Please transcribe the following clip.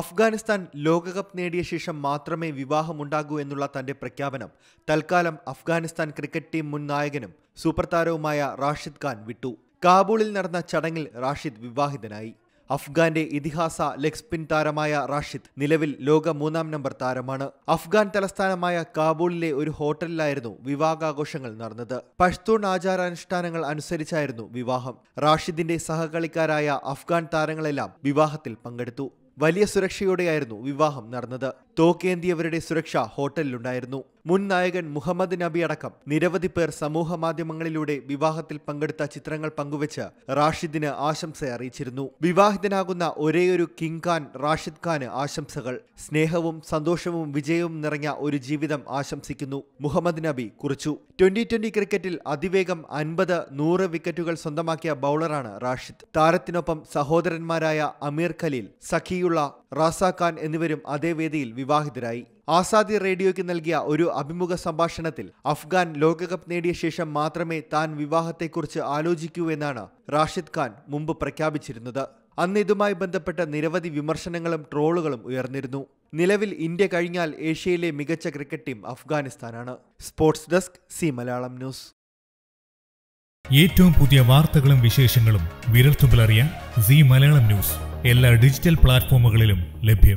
അഫ്ഗാനിസ്ഥാൻ ലോകകപ്പ് നേടിയ ശേഷം മാത്രമേ വിവാഹമുണ്ടാകൂ എന്നുള്ള തന്റെ പ്രഖ്യാപനം തൽക്കാലം അഫ്ഗാനിസ്ഥാൻ ക്രിക്കറ്റ് ടീം മുൻ നായകനും സൂപ്പർ താരവുമായ റാഷിദ് ഖാൻ വിട്ടു കാബൂളിൽ നടന്ന ചടങ്ങിൽ റാഷിദ് വിവാഹിതനായി അഫ്ഗാന്റെ ഇതിഹാസ ലെഗ് സ്പിൻ താരമായ റാഷിദ് നിലവിൽ ലോക മൂന്നാം നമ്പർ താരമാണ് അഫ്ഗാൻ തലസ്ഥാനമായ കാബൂളിലെ ഒരു ഹോട്ടലിലായിരുന്നു വിവാഹാഘോഷങ്ങൾ നടന്നത് പഷ്തൂൺ ആചാരാനുഷ്ഠാനങ്ങൾ അനുസരിച്ചായിരുന്നു വിവാഹം റാഷിദിന്റെ സഹകളിക്കാരായ അഫ്ഗാൻ താരങ്ങളെല്ലാം വിവാഹത്തിൽ പങ്കെടുത്തു വലിയ സുരക്ഷയോടെയായിരുന്നു വിവാഹം നടന്നത് തോക്കേന്തിയവരുടെ സുരക്ഷ ഹോട്ടലിലുണ്ടായിരുന്നു മുൻ നായകൻ മുഹമ്മദ് നബി അടക്കം നിരവധി പേർ സമൂഹ മാധ്യമങ്ങളിലൂടെ വിവാഹത്തിൽ പങ്കെടുത്ത ചിത്രങ്ങൾ പങ്കുവച്ച് റാഷിദിന് ആശംസ അറിയിച്ചിരുന്നു വിവാഹിതനാകുന്ന ഒരേയൊരു കിങ് ഖാൻ റാഷിദ് ഖാന് ആശംസകൾ സ്നേഹവും സന്തോഷവും വിജയവും നിറഞ്ഞ ഒരു ജീവിതം ആശംസിക്കുന്നു മുഹമ്മദ് നബി കുറിച്ചു ട്വന്റി ട്വന്റി ക്രിക്കറ്റിൽ അതിവേഗം അൻപത് നൂറ് വിക്കറ്റുകൾ സ്വന്തമാക്കിയ ബൗളറാണ് റാഷിദ് താരത്തിനൊപ്പം സഹോദരന്മാരായ അമീർ ഖലീൽ സഖിയുള്ള റാസാഖാൻ ഖാൻ എന്നിവരും അതേ വേദിയിൽ വിവാഹിതരായി ആസാദി റേഡിയോയ്ക്ക് നൽകിയ ഒരു അഭിമുഖ സംഭാഷണത്തിൽ അഫ്ഗാൻ ലോകകപ്പ് നേടിയ ശേഷം മാത്രമേ താൻ വിവാഹത്തെക്കുറിച്ച് ആലോചിക്കൂ എന്നാണ് റാഷിദ് ഖാൻ മുമ്പ് പ്രഖ്യാപിച്ചിരുന്നത് അന്ന് ഇതുമായി ബന്ധപ്പെട്ട നിരവധി വിമർശനങ്ങളും ട്രോളുകളും ഉയർന്നിരുന്നു നിലവിൽ ഇന്ത്യ കഴിഞ്ഞാൽ ഏഷ്യയിലെ മികച്ച ക്രിക്കറ്റ് ടീം അഫ്ഗാനിസ്ഥാനാണ് sports desk C Malayalam news ഏറ്റവും പുതിയ വാർത്തകളും വിശേഷങ്ങളും വിരൽത്തുമ്പിലറിയാൻ സി മലയാളം ന്യൂസ് എല്ലാ ഡിജിറ്റൽ പ്ലാറ്റ്ഫോമുകളിലും ലഭ്യം